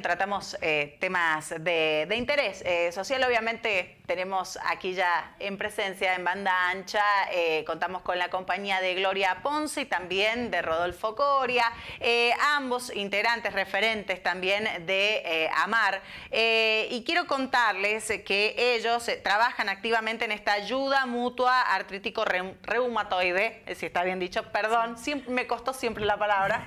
Tratamos eh, temas de, interés eh, social, obviamente tenemos aquí ya en presencia en banda ancha, eh, contamos con la compañía de Gloria Ponce y también de Rodolfo Coria, ambos integrantes referentes también de AMAR. y quiero contarles que ellos trabajan activamente en esta ayuda mutua artrítico reumatoide, si está bien dicho, perdón, me costó siempre la palabra,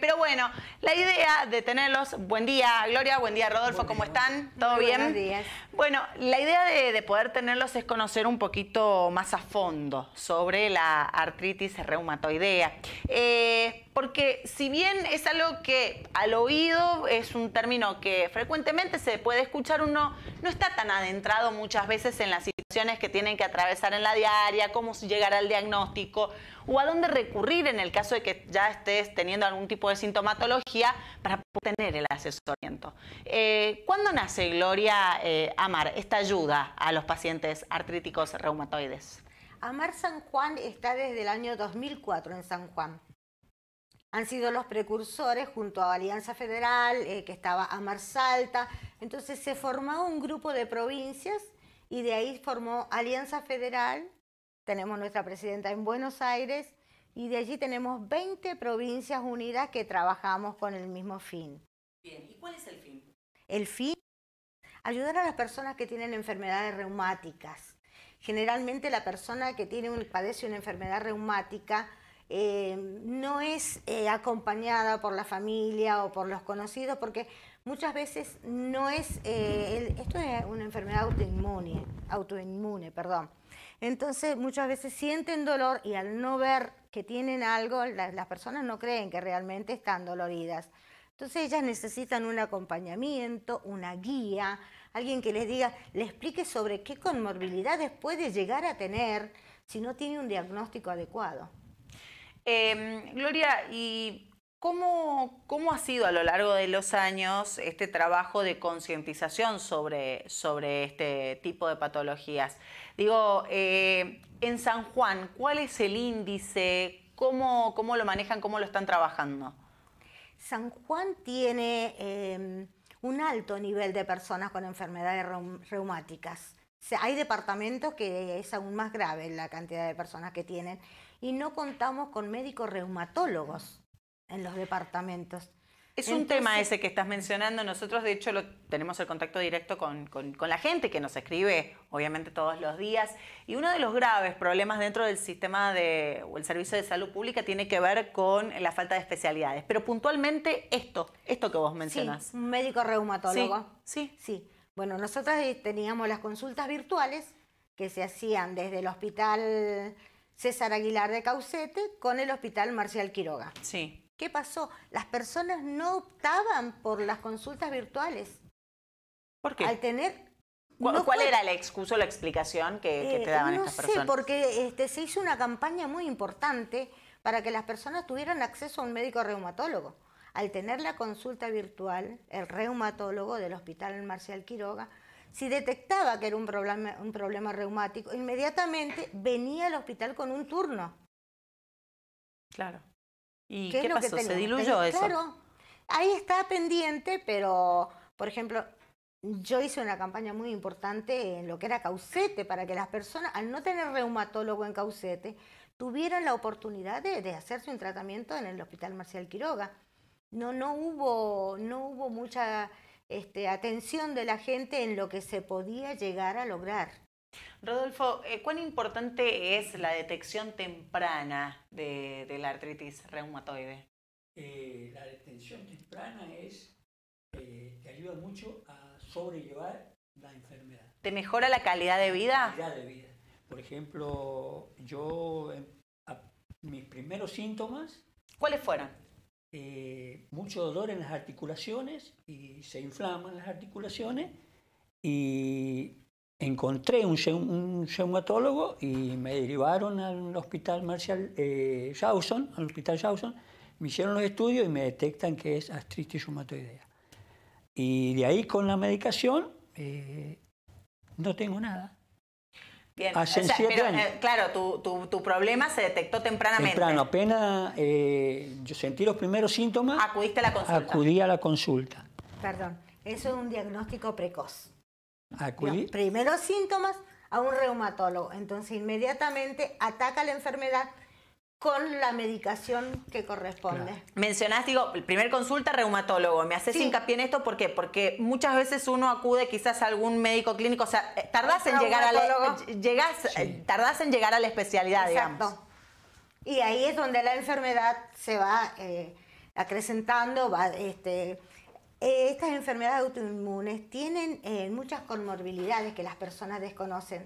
pero bueno, la idea de tenerlos Buen día, Gloria. Buen día, Rodolfo. ¿Cómo están? ¿Todo bien? Buenos días. Bueno, la idea de, poder tenerlos es conocer un poquito más a fondo sobre la artritis reumatoidea. Eh, porque si bien es algo que al oído es un término que frecuentemente se puede escuchar, uno no está tan adentrado muchas veces en la situación que tienen que atravesar en la diaria, cómo llegar al diagnóstico o a dónde recurrir en el caso de que ya estés teniendo algún tipo de sintomatología para obtener el asesoramiento. Eh, ¿Cuándo nace Gloria eh, Amar esta ayuda a los pacientes artríticos reumatoides? Amar San Juan está desde el año 2004 en San Juan. Han sido los precursores junto a Alianza Federal, eh, que estaba Amar Salta. Entonces se formó un grupo de provincias y de ahí formó Alianza Federal, tenemos nuestra presidenta en Buenos Aires y de allí tenemos 20 provincias unidas que trabajamos con el mismo fin. Bien, ¿y cuál es el fin? El fin, ayudar a las personas que tienen enfermedades reumáticas. Generalmente la persona que tiene un, padece una enfermedad reumática eh, no es eh, acompañada por la familia o por los conocidos porque muchas veces no es, eh, esto es una enfermedad autoinmune, autoinmune, perdón. Entonces muchas veces sienten dolor y al no ver que tienen algo, las personas no creen que realmente están doloridas. Entonces ellas necesitan un acompañamiento, una guía, alguien que les diga, les explique sobre qué comorbilidades puede llegar a tener si no tiene un diagnóstico adecuado. Em, Gloria, y ¿Cómo, ha sido a lo largo de los años este trabajo de concientización sobre, este tipo de patologías? Digo, eh, en San Juan, ¿cuál es el índice? ¿Cómo, lo manejan? ¿Cómo lo están trabajando? San Juan tiene em, un alto nivel de personas con enfermedades reumáticas. hay departamentos que es aún más grave la cantidad de personas que tienen y no contamos con médicos reumatólogos en los departamentos. Es un tema ese que estás mencionando. Nosotros, de hecho, lo, tenemos el contacto directo con, la gente que nos escribe, obviamente, todos los días. Y uno de los graves problemas dentro del sistema de, o el servicio de salud pública tiene que ver con la falta de especialidades. Pero puntualmente esto, esto que vos mencionas. Sí, un médico reumatólogo. Sí, sí. sí. Bueno, nosotros eh, teníamos las consultas virtuales que se hacían desde el hospital César Aguilar de Caucete con el hospital Marcial Quiroga. Sí. ¿Qué pasó? Las personas no optaban por las consultas virtuales. ¿Por qué? Al tener... ¿Cuál, era la excusa o la explicación que, que te eh, daban no sé, porque este, se hizo una campaña muy importante para que las personas tuvieran acceso a un médico reumatólogo. Al tener la consulta virtual, el reumatólogo del Hospital Marcial Quiroga, si detectaba que era un problema reumático, inmediatamente venía al hospital con un turno. Claro. ¿Y qué, pasó? ¿Se diluyó eso? Claro, ahí está pendiente, pero, por ejemplo, yo hice una campaña muy importante en lo que era Caucete, para que las personas, al no tener reumatólogo en Caucete, tuvieran la oportunidad de, hacerse un tratamiento en el Hospital Marcial Quiroga. No, no, hubo, no hubo mucha este, atención de la gente en lo que se podía llegar a lograr. Rodolfo, eh, ¿cuán importante es la detección temprana de, la artritis reumatoide? Eh, la detección temprana es, eh, te ayuda mucho a sobrellevar la enfermedad. ¿Te mejora la calidad de vida? La calidad de vida. Por ejemplo, yo, em, mis primeros síntomas... ¿Cuáles fueron? mucho dolor en las articulaciones y se inflaman las articulaciones y encontré un, un y me derivaron al hospital Marcial eh, al hospital Johnson. me hicieron los estudios y me detectan que es astritis reumatoidea. Y de ahí con la medicación eh, no tengo nada. Bien. Hace o años. Eh, claro, tu, tu, tu, problema se detectó tempranamente. Temprano, apenas eh, yo sentí los primeros síntomas. Acudiste a la consulta. Acudí a la consulta. Perdón, eso es un diagnóstico precoz primeros síntomas a un reumatólogo. Entonces inmediatamente ataca la enfermedad con la medicación que corresponde. Mencionás, digo, primer consulta, reumatólogo. Me haces hincapié en esto, ¿por qué? Porque muchas veces uno acude quizás a algún médico clínico, o sea, eh, eh, eh, tardás en llegar a la, llegás, en llegar a la especialidad, Exacto. Y ahí es donde la enfermedad se va acrecentando, va este, eh, estas enfermedades autoinmunes tienen eh, muchas comorbilidades que las personas desconocen.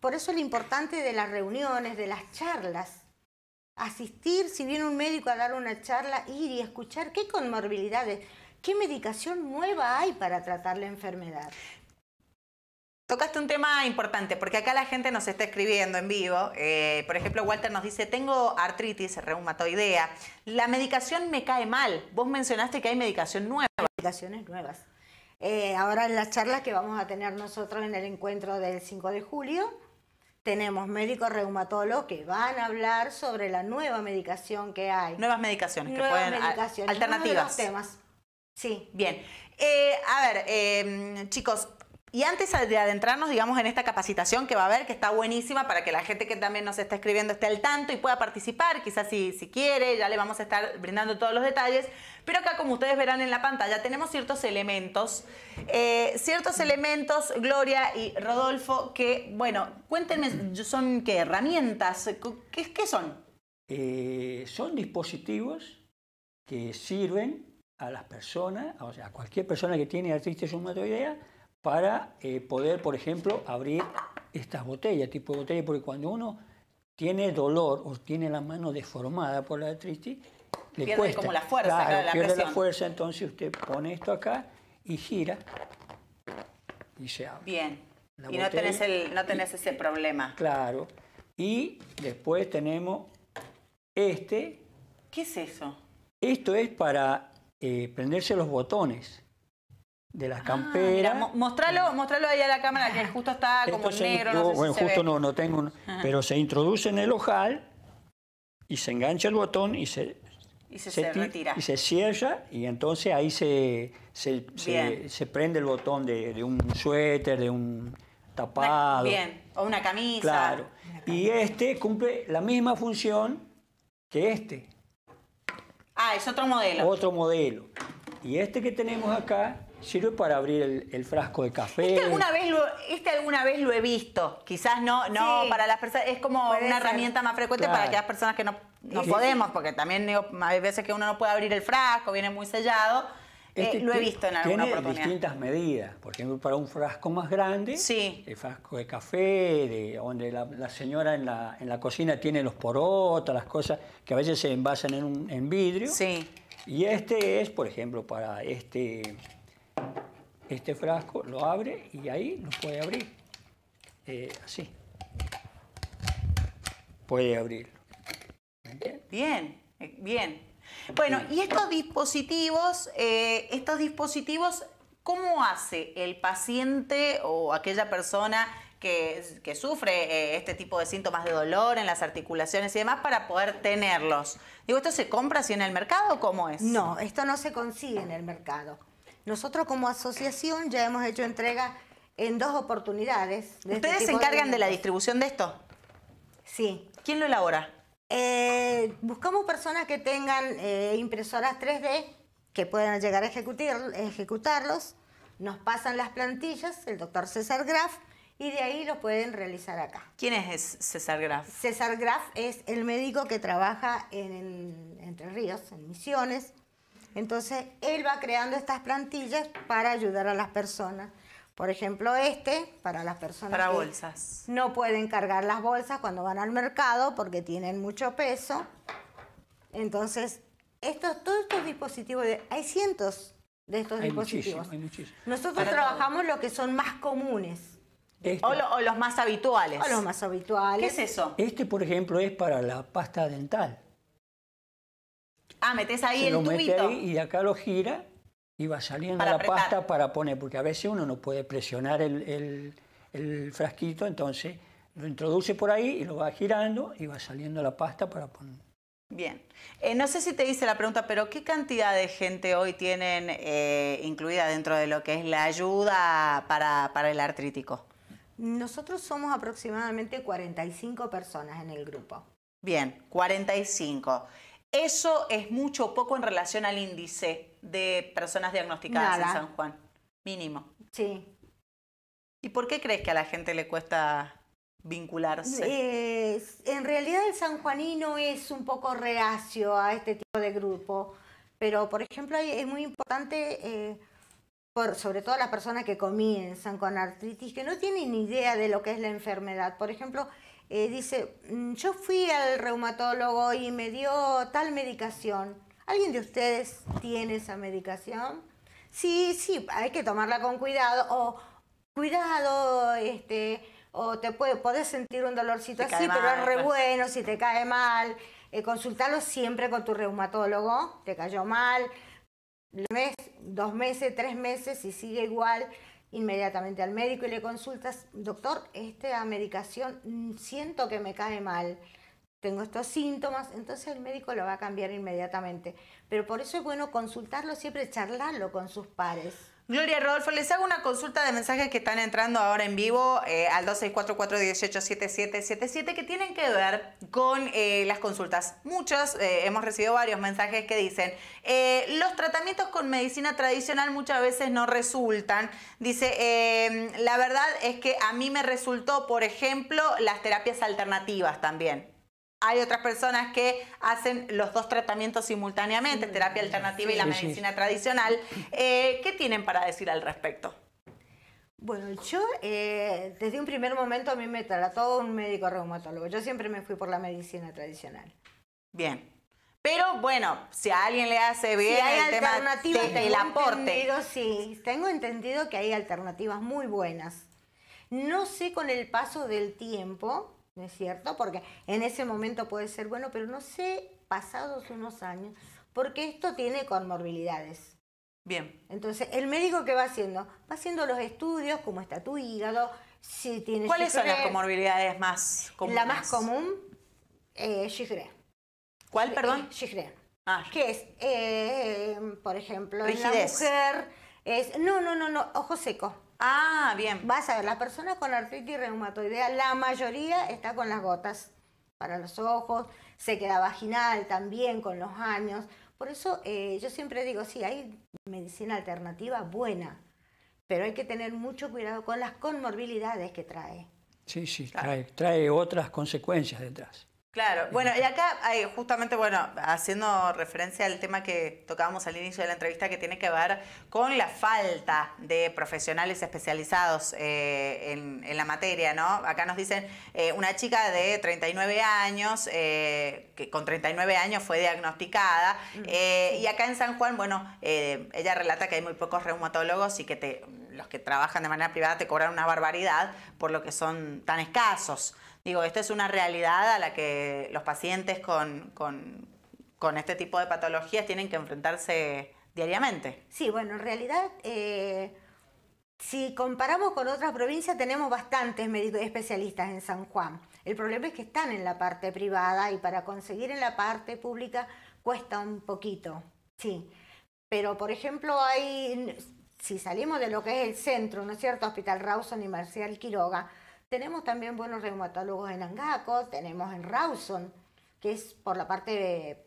Por eso lo importante de las reuniones, de las charlas. Asistir, si viene un médico a dar una charla, ir y escuchar qué comorbilidades, qué medicación nueva hay para tratar la enfermedad. Tocaste un tema importante, porque acá la gente nos está escribiendo en vivo. Eh, por ejemplo, Walter nos dice, tengo artritis reumatoidea, la medicación me cae mal. Vos mencionaste que hay medicación nueva. Medicaciones nuevas. Eh, ahora en las charlas que vamos a tener nosotros en el encuentro del 5 de julio, tenemos médicos reumatólogos que van a hablar sobre la nueva medicación que hay. Nuevas medicaciones nuevas que pueden... Medicaciones, alternativas. temas. Sí. Bien. Eh, a ver, chicos, y antes de adentrarnos, digamos, en esta capacitación que va a haber, que está buenísima para que la gente que también nos está escribiendo esté al tanto y pueda participar, quizás si, si quiere, ya le vamos a estar brindando todos los detalles. Pero acá, como ustedes verán en la pantalla, tenemos ciertos elementos, eh, ciertos elementos, Gloria y Rodolfo, que, bueno, cuéntenme, ¿son qué? ¿Herramientas? ¿Qué, son? Eh, son dispositivos que sirven a las personas, o sea, a cualquier persona que tiene artritis idea para eh, poder, por ejemplo, abrir estas botellas, tipo de botella, porque cuando uno tiene dolor o tiene la mano deformada por la artritis, le pierde como la fuerza, pierde la fuerza, entonces usted pone esto acá y gira y se abre. Bien. y no tenés, el, no tenés ese problema. Claro. Y después tenemos este. ¿Qué es eso? Esto es para eh, prenderse los botones de las camperas. Ah, mostralo, ahí a la cámara que justo está como negro. no, bueno, justo no, no tengo. pero se introduce en el ojal y se engancha el botón y se. se, cierra y entonces ahí se, se prende el botón de, un suéter, de un tapado. Bien, o una camisa. Claro. Y este cumple la misma función que este. Ah, es otro modelo. Otro modelo. Y este que tenemos acá Sirve para abrir el, frasco de café. Este, este alguna, vez lo, he visto. Quizás no, no para las personas. Es como una herramienta más frecuente para aquellas personas que no, no podemos, porque también hay veces que uno no puede abrir el frasco, viene muy sellado. Eh, este lo he visto en alguna tiene distintas medidas. Por ejemplo, para un frasco más grande, sí. el frasco de café, de, donde la, señora en la, cocina tiene los porotas, las cosas que a veces se envasan en, un, en vidrio. Sí. Y este es, por ejemplo, para este este frasco, lo abre y ahí lo puede abrir. Eh, así. Puede abrirlo. Bien, bien. Eh, bueno, ¿y estos dispositivos, eh, estos dispositivos, cómo hace el paciente o aquella persona que, sufre este tipo de síntomas de dolor en las articulaciones y demás para poder tenerlos. Digo, ¿esto se compra así en el mercado o cómo es? No, esto no se consigue en el mercado. Nosotros como asociación ya hemos hecho entrega en dos oportunidades. Este ¿Ustedes se encargan de, la distribución de esto? Sí. ¿Quién lo elabora? Eh, buscamos personas que tengan eh, impresoras 3D que puedan llegar a ejecutarlos. Nos pasan las plantillas, el doctor César Graf, y de ahí lo pueden realizar acá. ¿Quién es César Graf? César Graf es el médico que trabaja en Entre Ríos, en Misiones. Entonces, él va creando estas plantillas para ayudar a las personas. Por ejemplo, este, para las personas para que bolsas. no pueden cargar las bolsas cuando van al mercado porque tienen mucho peso. Entonces, estos, todos estos dispositivos, hay cientos de estos dispositivos. hay Nosotros trabajamos lo que son más comunes. Este. o, los más habituales. O los más habituales. ¿Qué es eso? Este, por ejemplo, es para la pasta dental. Ah, metes ahí el tubito. y de acá lo gira y va saliendo la pasta para poner, porque a veces uno no puede presionar el, frasquito, entonces lo introduce por ahí y lo va girando y va saliendo la pasta para poner. Bien, eh, no sé si te hice la pregunta, pero ¿qué cantidad de gente hoy tienen eh, incluida dentro de lo que es la ayuda para, para el artrítico? Nosotros somos aproximadamente 45 personas en el grupo. Bien, 45. ¿Eso es mucho o poco en relación al índice de personas diagnosticadas en San Juan? Mínimo. Sí. ¿Y por qué crees que a la gente le cuesta vincularse? en realidad el sanjuanino es un poco reacio a este tipo de grupo, pero por ejemplo es muy importante, eh, sobre todo las personas que comienzan con artritis, que no tienen ni idea de lo que es la enfermedad. Por ejemplo, eh, dice, mm, yo fui al reumatólogo y me dio tal medicación. ¿Alguien de ustedes tiene esa medicación? Sí, sí, hay que tomarla con cuidado o cuidado, este, o te puede, podés sentir un dolorcito así, pero es re bueno si te cae mal. Eh, consultalo siempre con tu reumatólogo, te cayó mal, mes, dos meses, tres meses y sigue igual inmediatamente al médico y le consultas, doctor, esta medicación mm, siento que me cae mal, tengo estos síntomas, entonces el médico lo va a cambiar inmediatamente. Pero por eso es bueno consultarlo siempre, charlarlo con sus pares. Gloria Rodolfo, les hago una consulta de mensajes que están entrando ahora en vivo eh, al 2644187777 que tienen que ver con eh, las consultas. Muchos, eh, hemos recibido varios mensajes que dicen, eh, los tratamientos con medicina tradicional muchas veces no resultan. Dice, la verdad es que a mí me resultó, por ejemplo, las terapias alternativas también hay otras personas que hacen los dos tratamientos simultáneamente, terapia alternativa y la medicina tradicional. Eh, ¿Qué tienen para decir al respecto? Bueno, yo eh, desde un primer momento a mí me trató un médico reumatólogo. Yo siempre me fui por la medicina tradicional. Bien. Pero bueno, si a alguien le hace bien hay el alternativas, tema el aporte. Sí, tengo entendido que hay alternativas muy buenas. No sé con el paso del tiempo ¿no es cierto? Porque en ese momento puede ser bueno, pero no sé, pasados unos años, porque esto tiene comorbilidades. Bien. Entonces, el médico qué va haciendo, va haciendo los estudios, cómo está tu hígado, si tienes... ¿Cuáles son las comorbilidades más comunes? La más común, eh, ¿Cuál, perdón? Gifre. Ah. Que es, eh, por ejemplo, en la mujer es... No, no, no, no, ojo seco. Ah, bien. Vas a ver, las personas con artritis reumatoidea, la mayoría está con las gotas para los ojos, se queda vaginal también con los años. Por eso eh, yo siempre digo, sí, hay medicina alternativa buena, pero hay que tener mucho cuidado con las comorbilidades que trae. Sí, sí, trae otras consecuencias detrás. Claro, bueno, y acá hay justamente, bueno, haciendo referencia al tema que tocábamos al inicio de la entrevista que tiene que ver con la falta de profesionales especializados eh, en, la materia, ¿no? Acá nos dicen eh, una chica de 39 años, eh, que con 39 años fue diagnosticada, mm, y acá en San Juan, bueno, ella relata que hay muy pocos reumatólogos y que te los que trabajan de manera privada te cobran una barbaridad por lo que son tan escasos. Digo, esta es una realidad a la que los pacientes con, este tipo de patologías tienen que enfrentarse diariamente. Sí, bueno, en realidad... Eh, si comparamos con otras provincias, tenemos bastantes médicos especialistas en San Juan. El problema es que están en la parte privada y para conseguir en la parte pública cuesta un poquito. Sí. Pero, por ejemplo, hay si salimos de lo que es el centro, ¿no es cierto? Hospital Rawson y Marcial Quiroga, tenemos también buenos reumatólogos en Angaco, tenemos en Rawson, que es por la parte de,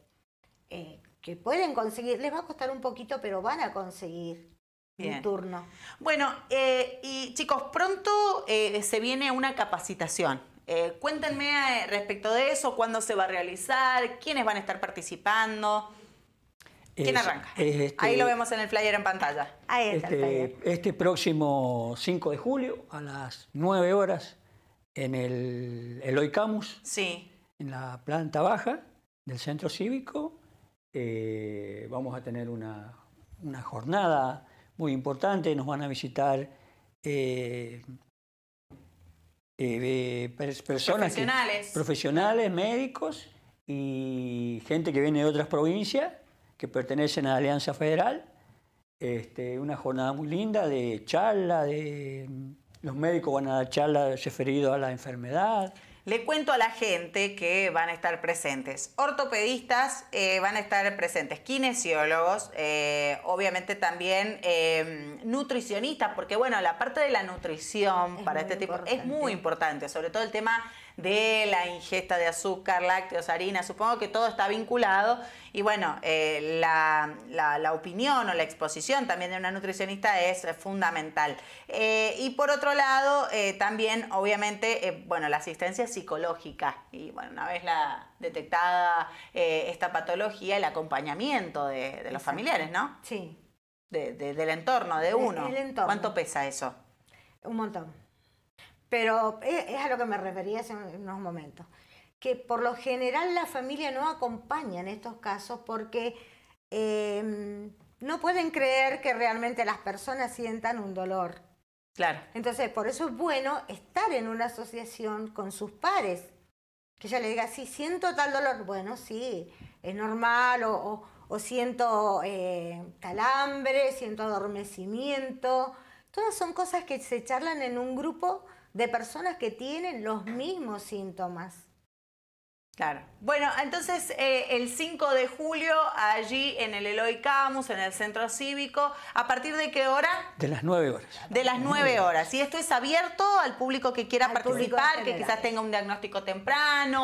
eh, que pueden conseguir, les va a costar un poquito, pero van a conseguir. Un turno. Bueno, eh, y chicos, pronto eh, se viene una capacitación. cuéntenme respecto de eso, cuándo se va a realizar, quiénes van a estar participando. ¿Quién arranca? Este Ahí lo vemos en el flyer en pantalla. Ahí está este, este, próximo 5 de julio a las 9 horas en el Oicamus, sí. en la planta baja del centro cívico, eh, vamos a tener una, jornada muy importante. Nos van a visitar eh, eh, personas profesionales, médicos y gente que viene de otras provincias que pertenecen a la Alianza Federal. Este, una jornada muy linda de charla, de, los médicos van a dar charla referido a la enfermedad. Le cuento a la gente que van a estar presentes. Ortopedistas eh, van a estar presentes, kinesiólogos, eh, obviamente también em, nutricionistas, porque bueno, la parte de la nutrición para este tipo es muy importante, sobre todo el tema de la ingesta de azúcar, lácteos, harina, supongo que todo está vinculado y bueno, eh, la, la, opinión o la exposición también de una nutricionista es eh, fundamental. Eh, y por otro lado, también obviamente, bueno, la asistencia psicológica y bueno, una vez la detectada esta patología, el acompañamiento de, los familiares, ¿no? Sí. del entorno, de uno. ¿Cuánto pesa eso? Un montón. Pero eh, es a lo que me refería hace unos momentos, que por lo general la familia no acompaña en estos casos porque em, no pueden creer que realmente las personas sientan un dolor. Claro. Entonces, por eso es bueno estar en una asociación con sus pares, que ella le diga, sí, siento tal dolor, bueno, sí, es normal, o, siento tal eh, hambre, siento adormecimiento. Todas son cosas que se charlan en un grupo de personas que tienen los mismos síntomas. Claro. Bueno, entonces eh, el 5 de julio, allí en el Eloy Camus, en el centro cívico, ¿a partir de qué hora? De las 9 horas. De las 9 horas. Y esto es abierto al público que quiera participar, que quizás tenga un diagnóstico temprano.